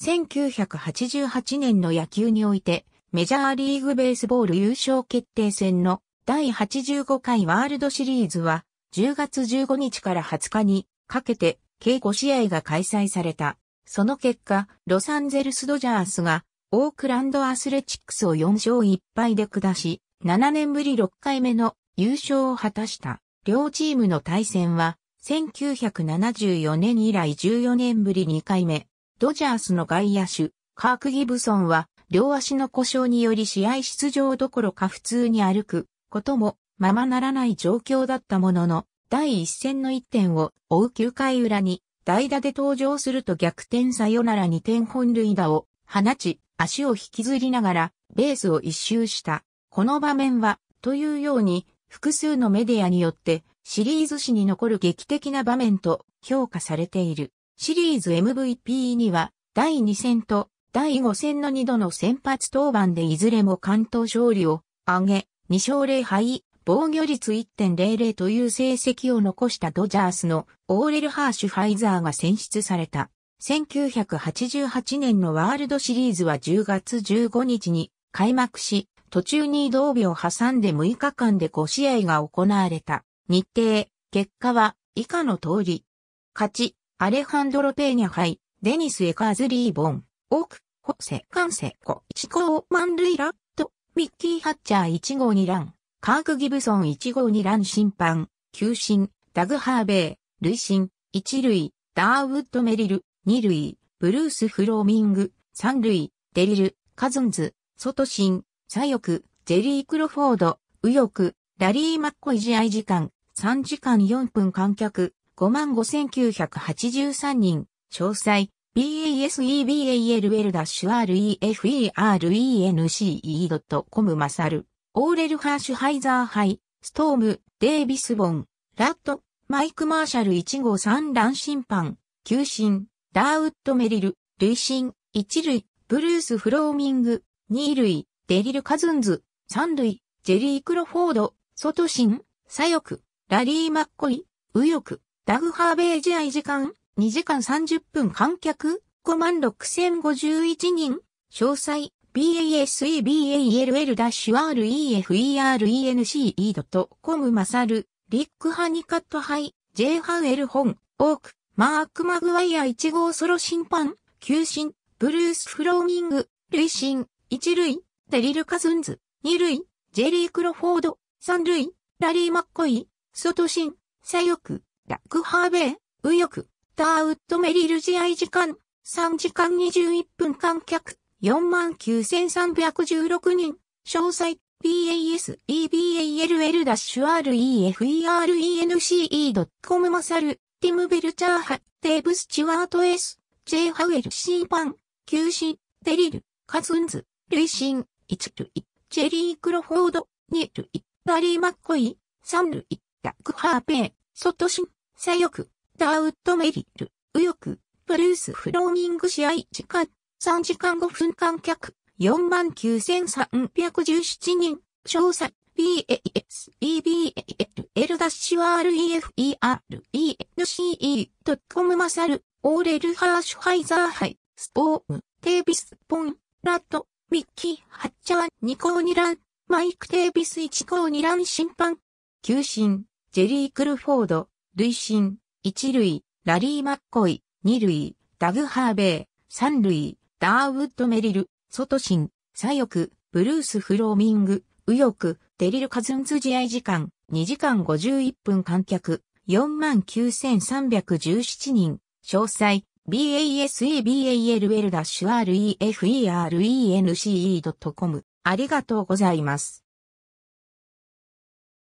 1988年の野球において、メジャーリーグベースボール優勝決定戦の第85回ワールドシリーズは、10月15日から20日にかけて計5試合が開催された。その結果、ロサンゼルスドジャースがオークランドアスレチックスを4勝1敗で下し、7年ぶり6回目の優勝を果たした。両チームの対戦は、1974年以来14年ぶり2回目。ドジャースの外野手、カーク・ギブソンは、両足の故障により試合出場どころか普通に歩くこともままならない状況だったものの、第一戦の1点を追う9回裏に代打で登場すると逆転さよなら2点本塁打を放ち、足を引きずりながらベースを一周した。この場面は、というように、複数のメディアによってシリーズ史に残る劇的な場面と評価されている。シリーズ MVP には第2戦と第5戦の2度の先発登板でいずれも関東勝利を挙げ、2勝0敗、防御率1.00という成績を残したドジャースのオーレル・ハーシュ・ファイザーが選出された。1988年のワールドシリーズは10月15日に開幕し、途中に移動日を挟んで6日間で5試合が行われた。日程、結果は以下の通り。勝ち、アレハンドロ・ペーニャ杯、デニス・エカーズ・リーボン、オーク、ホセ・カンセ・コ、チコー・マンルイラ、ット、ミッキー・ハッチャー1号2ラン、カーク・ギブソン1号2ラン審判、球審、ダグ・ハーベイ、累審、1塁、ダーウッド・メリル、2塁、ブルース・フローミング、3塁、デリル、カズンズ、ソトシン、左翼、ジェリー・クロフォード、右翼、ラリー・マッコイ試合時間、3時間4分観客、55,983人、詳細、baseball-referenc.com マサル、オーレル・ハーシュハイザーハイ、ストーム、デイビス・ボン、ラット、マイク・マーシャル1号3乱審判、球審、ダーウッド・メリル、類審、1塁、ブルース・フローミング、2塁、デリル・カズンズ、3塁、ジェリー・クロフォード、ソトシン、左翼、ラリー・マッコイ、右翼、ダグハーベージイ時間、2時間30分観客、56,051人、詳細、b a s e b a l l r e f r e r e n c c o m マサル、リックハニカットハイ、J ハウエル本、オーク、マーク・マグワイア1号ソロ審判、球審、ブルース・フローミング、累審、1塁、デリル・カズンズ、2塁、ジェリー・クロフォード、3塁、ラリー・マッコイ、外審、左翼、ラックハーベイ、右翼、ターウッドメリル試合時間、3時間21分観客、49,316人、詳細、bas, eball-ref-erence.com マサル、ティムベルチャーハ、テーブスチュワート S、J ハウエル C パン、休止、デリル、カズンズ、ルイシン、1ルイ、ジェリー・クロフォード、2ルラリー・マッコイ、3ルイ、ダック・ハーペイ、ソトシン、左翼、ダウッドメリル、右翼、ブルース・フローミング試合時間、3時間5分間客、49,317人、詳細、BAS、EBAL、L-REFER、ENCE、トッコムマサル、オーレル・ハーシュハイザー杯、スポーム、テービス・ポン、ラット、ミッキー・ハッチャー、ニコーニラン、マイク・テービスイチコーニラン審判、球審、ジェリー・クルフォード、類心、一塁、ラリー・マッコイ、二塁、ダグ・ハーベイ、3塁、ダーウッド・メリル、外ン、左翼、ブルース・フローミング、右翼、デリル・カズンズ試合時間、2時間51分観客、49,317人、詳細、baseball-reference.com。ありがとうございます。